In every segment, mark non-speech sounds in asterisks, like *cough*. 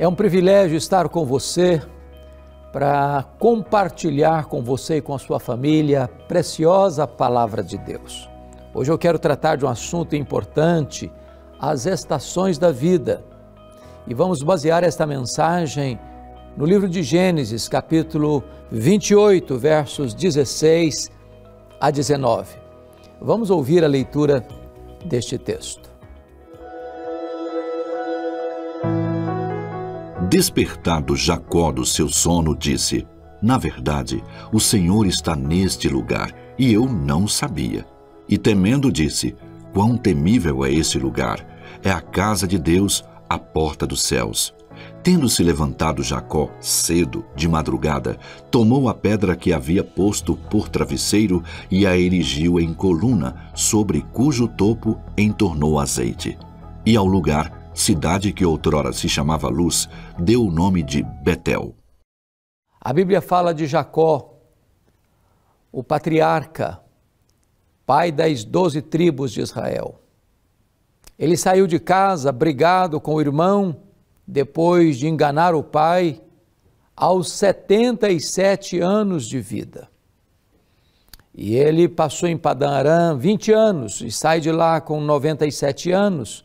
É um privilégio estar com você para compartilhar com você e com a sua família a preciosa palavra de Deus. Hoje eu quero tratar de um assunto importante, as estações da vida. E vamos basear esta mensagem no livro de Gênesis, capítulo 28, versos 16 a 19. Vamos ouvir a leitura deste texto. Despertado Jacó do seu sono, disse: Na verdade, o Senhor está neste lugar e eu não sabia. E temendo, disse: Quão temível é esse lugar! É a casa de Deus, a porta dos céus. Tendo-se levantado Jacó cedo, de madrugada, tomou a pedra que havia posto por travesseiro e a erigiu em coluna, sobre cujo topo entornou azeite. E ao lugar cidade que outrora se chamava Luz, deu o nome de Betel. A Bíblia fala de Jacó, o patriarca, pai das doze tribos de Israel. Ele saiu de casa brigado com o irmão, depois de enganar o pai, aos 77 anos de vida. E ele passou em Padã Aram 20 anos e sai de lá com 97 anos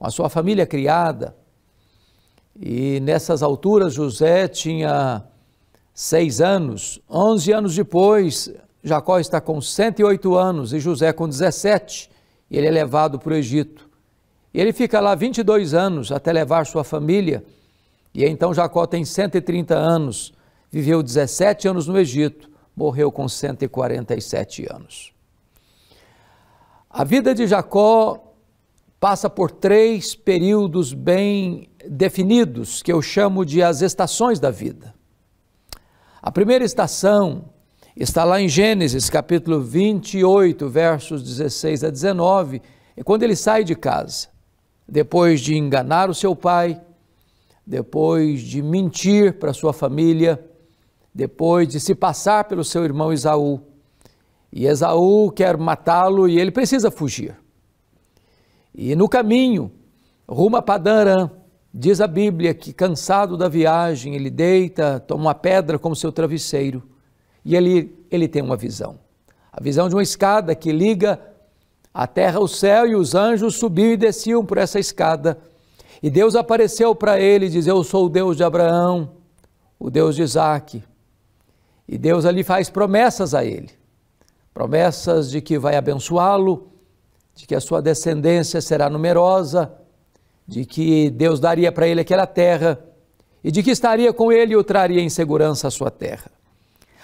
com a sua família criada. E nessas alturas José tinha seis anos. Onze anos depois, Jacó está com 108 anos e José com 17. E ele é levado para o Egito. E ele fica lá 22 anos até levar sua família. E então Jacó tem 130 anos, viveu 17 anos no Egito, morreu com 147 anos. A vida de Jacó passa por três períodos bem definidos, que eu chamo de as estações da vida. A primeira estação está lá em Gênesis capítulo 28, versos 16 a 19, é quando ele sai de casa, depois de enganar o seu pai, depois de mentir para sua família, depois de se passar pelo seu irmão Esaú. E Esaú quer matá-lo e ele precisa fugir. E no caminho, rumo a Padarã, diz a Bíblia que cansado da viagem, ele deita, toma uma pedra como seu travesseiro e ele, ele tem uma visão. A visão de uma escada que liga a terra ao céu e os anjos subiam e desciam por essa escada. E Deus apareceu para ele e diz: Eu sou o Deus de Abraão, o Deus de Isaac. E Deus ali faz promessas a ele promessas de que vai abençoá-lo, de que a sua descendência será numerosa, de que Deus daria para ele aquela terra e de que estaria com ele e o traria em segurança à sua terra.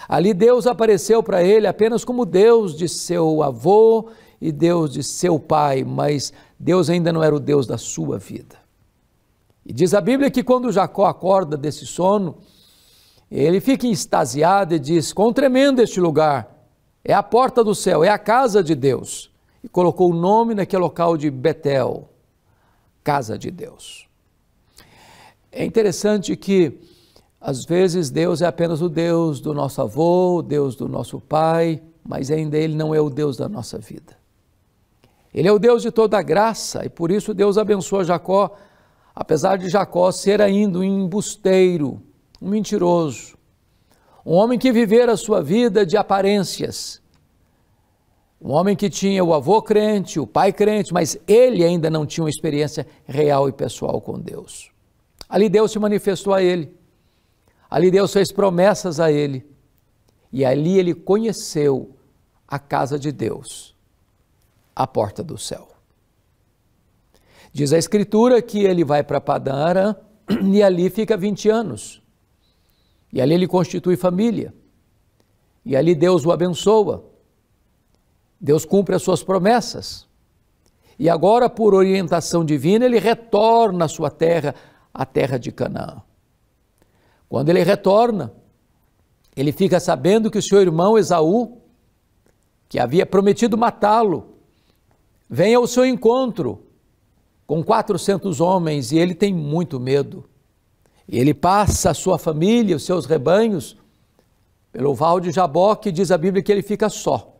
Ali Deus apareceu para ele apenas como Deus de seu avô e Deus de seu pai, mas Deus ainda não era o Deus da sua vida. E diz a Bíblia que quando Jacó acorda desse sono, ele fica extasiado e diz: Quão tremendo este lugar! É a porta do céu, é a casa de Deus e colocou o nome naquele local de Betel, casa de Deus. É interessante que, às vezes, Deus é apenas o Deus do nosso avô, o Deus do nosso pai, mas ainda Ele não é o Deus da nossa vida. Ele é o Deus de toda a graça e por isso Deus abençoa Jacó, apesar de Jacó ser ainda um embusteiro, um mentiroso, um homem que vivera a sua vida de aparências um homem que tinha o avô crente, o pai crente, mas ele ainda não tinha uma experiência real e pessoal com Deus. Ali Deus se manifestou a ele. Ali Deus fez promessas a ele. E ali ele conheceu a casa de Deus, a porta do céu. Diz a Escritura que ele vai para Padã Aram *clears throat* e ali fica 20 anos. E ali ele constitui família. E ali Deus o abençoa. Deus cumpre as suas promessas. E agora, por orientação divina, ele retorna à sua terra, a terra de Canaã. Quando ele retorna, ele fica sabendo que o seu irmão Esaú, que havia prometido matá-lo, vem ao seu encontro com 400 homens e ele tem muito medo. E ele passa a sua família, os seus rebanhos, pelo val de Jaboque, diz a Bíblia que ele fica só.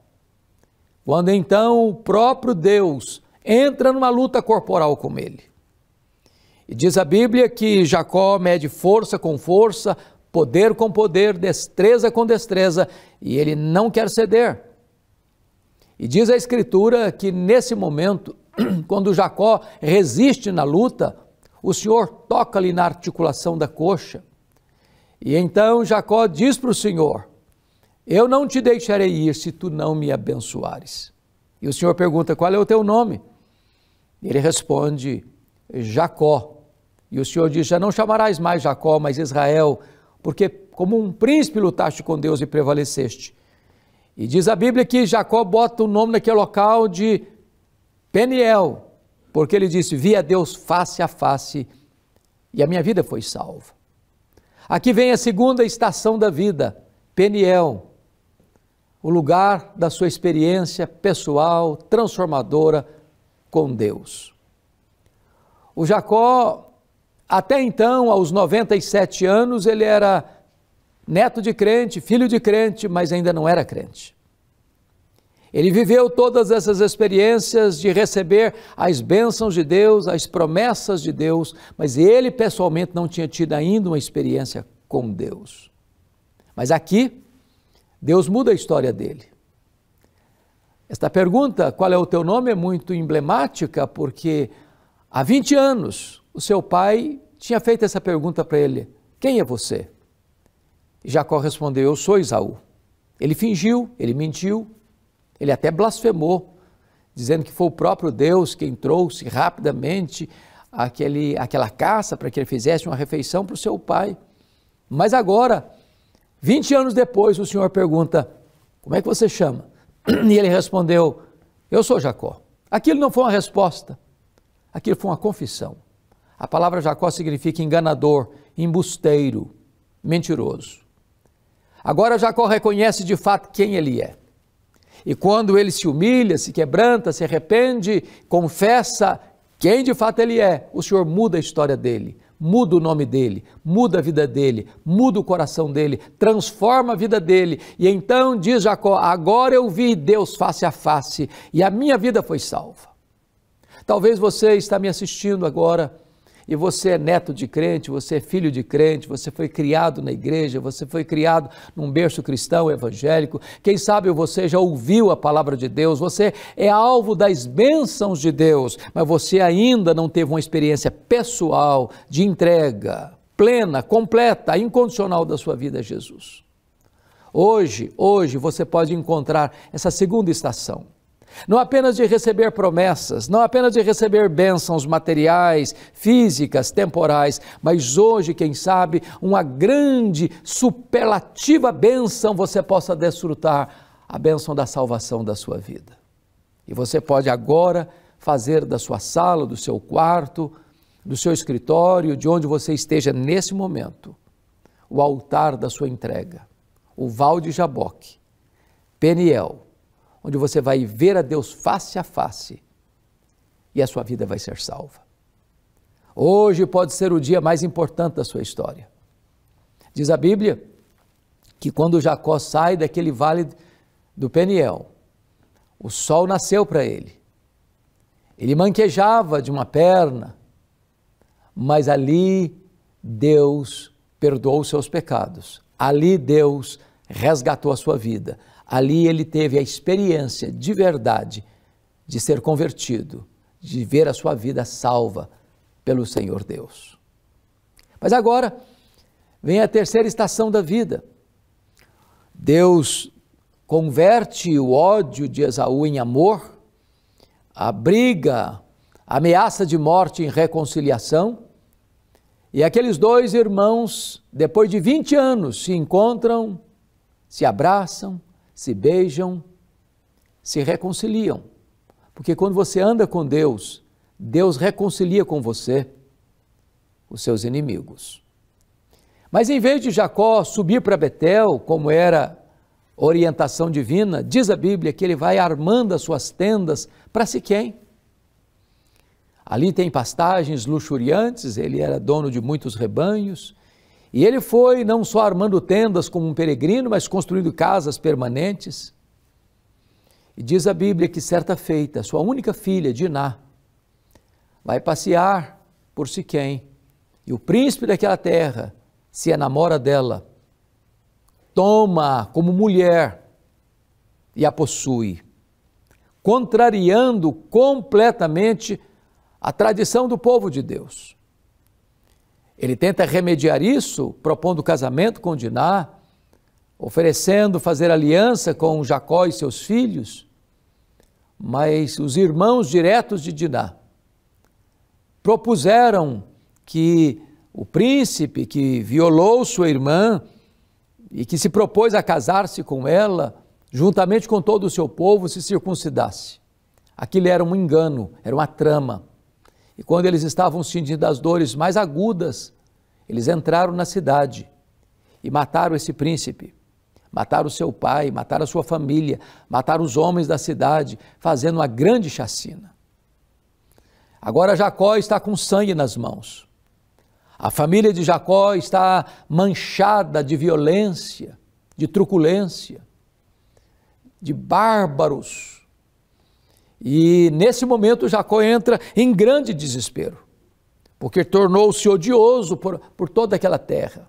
Quando então o próprio Deus entra numa luta corporal com ele. E diz a Bíblia que Jacó mede força com força, poder com poder, destreza com destreza, e ele não quer ceder. E diz a Escritura que nesse momento, *clears throat* quando Jacó resiste na luta, o Senhor toca-lhe na articulação da coxa. E então Jacó diz para o Senhor: eu não te deixarei ir se tu não me abençoares. E o Senhor pergunta: Qual é o teu nome? Ele responde: Jacó. E o Senhor diz: Já não chamarás mais Jacó, mas Israel, porque como um príncipe lutaste com Deus e prevaleceste. E diz a Bíblia que Jacó bota o nome naquele local de Peniel, porque ele disse: Vi a Deus face a face e a minha vida foi salva. Aqui vem a segunda estação da vida, Peniel, o lugar da sua experiência pessoal transformadora com Deus. O Jacó, até então, aos 97 anos, ele era neto de crente, filho de crente, mas ainda não era crente. Ele viveu todas essas experiências de receber as bênçãos de Deus, as promessas de Deus, mas ele pessoalmente não tinha tido ainda uma experiência com Deus. Mas aqui, Deus muda a história dele. Esta pergunta, qual é o teu nome, é muito emblemática porque há 20 anos o seu pai tinha feito essa pergunta para ele: Quem é você? Jacó respondeu: Eu sou Isaú. Ele fingiu, ele mentiu, ele até blasfemou, dizendo que foi o próprio Deus quem trouxe rapidamente aquele, aquela caça para que ele fizesse uma refeição para o seu pai. Mas agora, 20 anos depois, o Senhor pergunta: Como é que você chama? *clears throat* E ele respondeu: Eu sou Jacó. Aquilo não foi uma resposta, aquilo foi uma confissão. A palavra Jacó significa enganador, embusteiro, mentiroso. Agora Jacó reconhece de fato quem ele é. E quando ele se humilha, se quebranta, se arrepende, confessa quem de fato ele é, o Senhor muda a história dele muda o nome dele, muda a vida dele, muda o coração dele, transforma a vida dele. E então diz Jacó: Agora eu vi Deus face a face e a minha vida foi salva. Talvez você está me assistindo agora e você é neto de crente, você é filho de crente, você foi criado na igreja, você foi criado num berço cristão evangélico, quem sabe você já ouviu a palavra de Deus, você é alvo das bênçãos de Deus, mas você ainda não teve uma experiência pessoal de entrega plena, completa, incondicional da sua vida a Jesus. Hoje, hoje você pode encontrar essa segunda estação não apenas de receber promessas, não apenas de receber bênçãos materiais, físicas, temporais, mas hoje, quem sabe, uma grande, superlativa bênção você possa desfrutar a bênção da salvação da sua vida. E você pode agora fazer da sua sala, do seu quarto, do seu escritório, de onde você esteja nesse momento, o altar da sua entrega, o Val de Jaboque, Peniel onde você vai ver a Deus face a face e a sua vida vai ser salva. Hoje pode ser o dia mais importante da sua história. Diz a Bíblia que quando Jacó sai daquele vale do Peniel, o sol nasceu para ele. Ele manquejava de uma perna, mas ali Deus perdoou os seus pecados. Ali Deus resgatou a sua vida. Ali ele teve a experiência de verdade de ser convertido, de ver a sua vida salva pelo Senhor Deus. Mas agora vem a terceira estação da vida. Deus converte o ódio de Esaú em amor, a briga, a ameaça de morte em reconciliação. E aqueles dois irmãos, depois de 20 anos, se encontram, se abraçam, se beijam, se reconciliam. Porque quando você anda com Deus, Deus reconcilia com você os seus inimigos. Mas em vez de Jacó subir para Betel, como era orientação divina, diz a Bíblia que ele vai armando as suas tendas para Siquém. Ali tem pastagens luxuriantes, ele era dono de muitos rebanhos, e ele foi não só armando tendas como um peregrino, mas construindo casas permanentes. E diz a Bíblia que certa feita, sua única filha, Diná, vai passear por Siquém, e o príncipe daquela terra se enamora dela, toma como mulher e a possui, contrariando completamente a tradição do povo de Deus. Ele tenta remediar isso propondo casamento com Diná, oferecendo fazer aliança com Jacó e seus filhos, mas os irmãos diretos de Diná propuseram que o príncipe que violou sua irmã e que se propôs a casar-se com ela, juntamente com todo o seu povo, se circuncidasse. Aquilo era um engano, era uma trama. E quando eles estavam sentindo as dores mais agudas, eles entraram na cidade e mataram esse príncipe. Mataram seu pai, mataram a sua família, mataram os homens da cidade, fazendo uma grande chacina. Agora Jacó está com sangue nas mãos. A família de Jacó está manchada de violência, de truculência, de bárbaros e nesse momento Jacó entra em grande desespero, porque tornou-se odioso por, por toda aquela terra.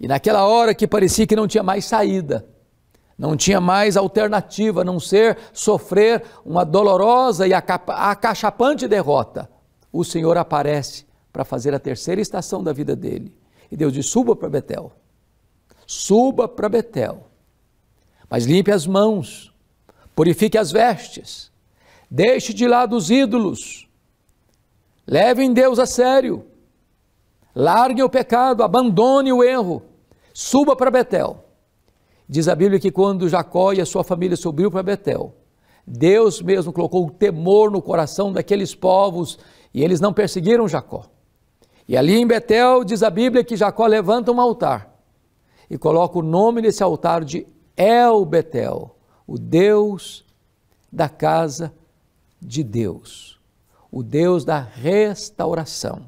E naquela hora que parecia que não tinha mais saída, não tinha mais alternativa a não ser sofrer uma dolorosa e acachapante derrota, o Senhor aparece para fazer a terceira estação da vida dele. E Deus diz: suba para Betel, suba para Betel, mas limpe as mãos, purifique as vestes Deixe de lado os ídolos. Levem Deus a sério. Larguem o pecado, abandone o erro. Suba para Betel. Diz a Bíblia que quando Jacó e a sua família subiu para Betel, Deus mesmo colocou o temor no coração daqueles povos e eles não perseguiram Jacó. E ali em Betel, diz a Bíblia que Jacó levanta um altar e coloca o nome nesse altar de El Betel, o Deus da casa de Deus, o Deus da restauração,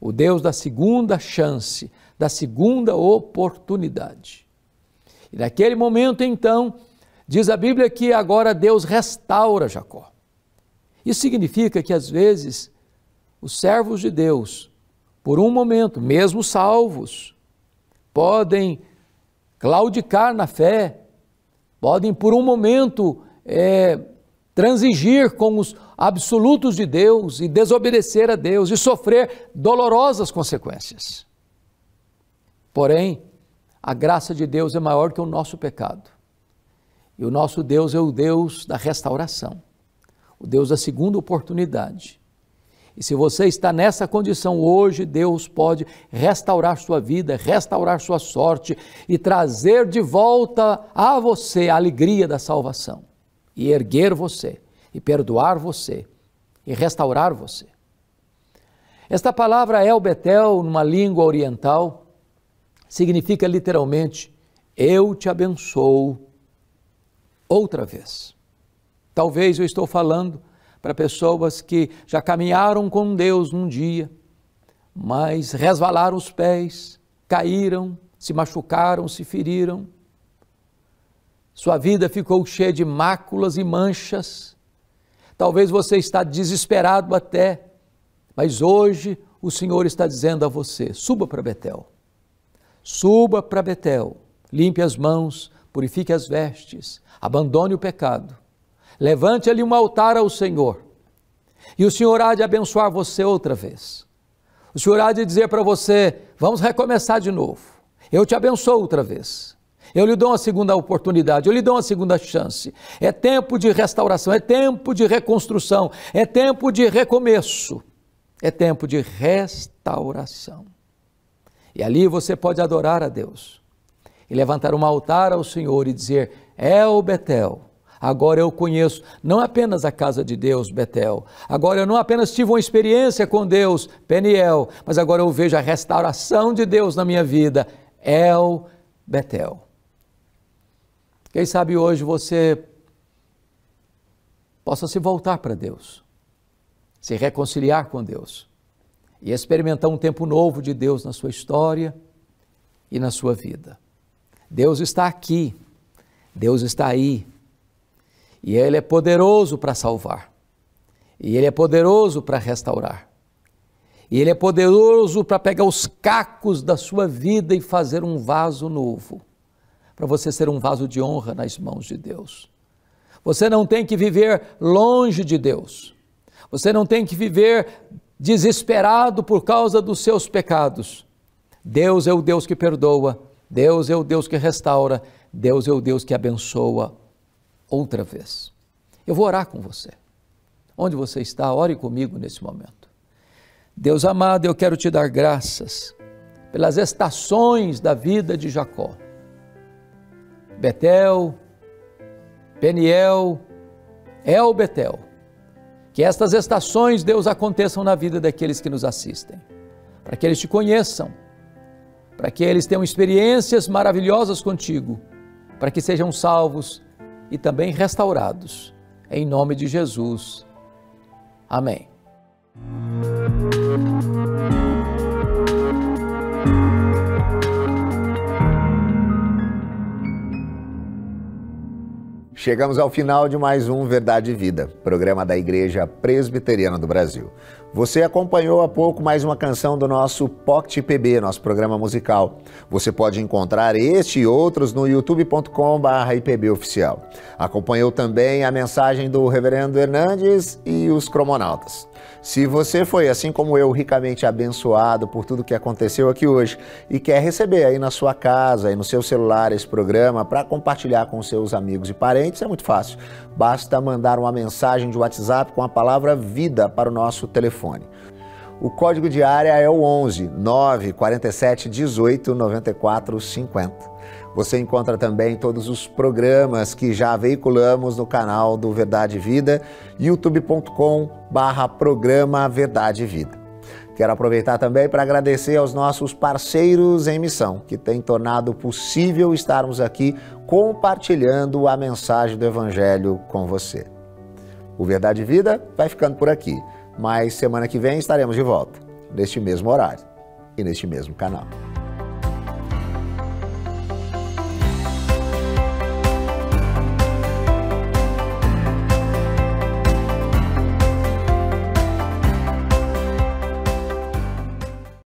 o Deus da segunda chance, da segunda oportunidade. E naquele momento, então, diz a Bíblia que agora Deus restaura Jacó. Isso significa que às vezes os servos de Deus, por um momento, mesmo salvos, podem claudicar na fé, podem por um momento é, transigir com os absolutos de Deus e desobedecer a Deus e sofrer dolorosas consequências. Porém, a graça de Deus é maior que o nosso pecado. E o nosso Deus é o Deus da restauração, o Deus da segunda oportunidade. E se você está nessa condição hoje, Deus pode restaurar sua vida, restaurar sua sorte e trazer de volta a você a alegria da salvação e erguer você, e perdoar você, e restaurar você. Esta palavra El Betel, numa língua oriental, significa literalmente: Eu te abençoo outra vez. Talvez eu estou falando para pessoas que já caminharam com Deus num dia, mas resvalaram os pés, caíram, se machucaram, se feriram sua vida ficou cheia de máculas e manchas. Talvez você está desesperado até, mas hoje o Senhor está dizendo a você: suba para Betel. Suba para Betel, limpe as mãos, purifique as vestes, abandone o pecado. Levante ali um altar ao Senhor. E o Senhor há de abençoar você outra vez. O Senhor há de dizer para você: vamos recomeçar de novo. Eu te abençoo outra vez. Eu lhe dou uma segunda oportunidade, eu lhe dou uma segunda chance. É tempo de restauração, é tempo de reconstrução, é tempo de recomeço, é tempo de restauração. E ali você pode adorar a Deus e levantar um altar ao Senhor e dizer: É o Betel. Agora eu conheço não apenas a casa de Deus, Betel. Agora eu não apenas tive uma experiência com Deus, Peniel, mas agora eu vejo a restauração de Deus na minha vida. El é Betel. Quem sabe hoje você possa se voltar para Deus, se reconciliar com Deus e experimentar um tempo novo de Deus na sua história e na sua vida. Deus está aqui, Deus está aí, e Ele é poderoso para salvar, e Ele é poderoso para restaurar, e Ele é poderoso para pegar os cacos da sua vida e fazer um vaso novo para você ser um vaso de honra nas mãos de Deus. Você não tem que viver longe de Deus. Você não tem que viver desesperado por causa dos seus pecados. Deus é o Deus que perdoa, Deus é o Deus que restaura, Deus é o Deus que abençoa outra vez. Eu vou orar com você. Onde você está, ore comigo nesse momento. Deus amado, eu quero te dar graças pelas estações da vida de Jacó. Betel, Peniel, El Betel. Que estas estações, Deus, aconteçam na vida daqueles que nos assistem, para que eles te conheçam, para que eles tenham experiências maravilhosas contigo, para que sejam salvos e também restaurados. Em nome de Jesus. Amém. Chegamos ao final de mais um Verdade e Vida, programa da Igreja Presbiteriana do Brasil. Você acompanhou há pouco mais uma canção do nosso Pocket PB, nosso programa musical. Você pode encontrar este e outros no youtube.com.br ipboficial. Acompanhou também a mensagem do Reverendo Hernandes e os Cromonautas. Se você foi, assim como eu, ricamente abençoado por tudo que aconteceu aqui hoje e quer receber aí na sua casa e no seu celular esse programa para compartilhar com seus amigos e parentes, é muito fácil. Basta mandar uma mensagem de WhatsApp com a palavra vida para o nosso telefone telefone. O código de área é o 11 947 18 94 50. Você encontra também todos os programas que já veiculamos no canal do Verdade Vida, youtube.com barra programa Verdade Vida. Quero aproveitar também para agradecer aos nossos parceiros em missão, que têm tornado possível estarmos aqui compartilhando a mensagem do Evangelho com você. O Verdade Vida vai ficando por aqui. Mas semana que vem estaremos de volta, neste mesmo horário e neste mesmo canal.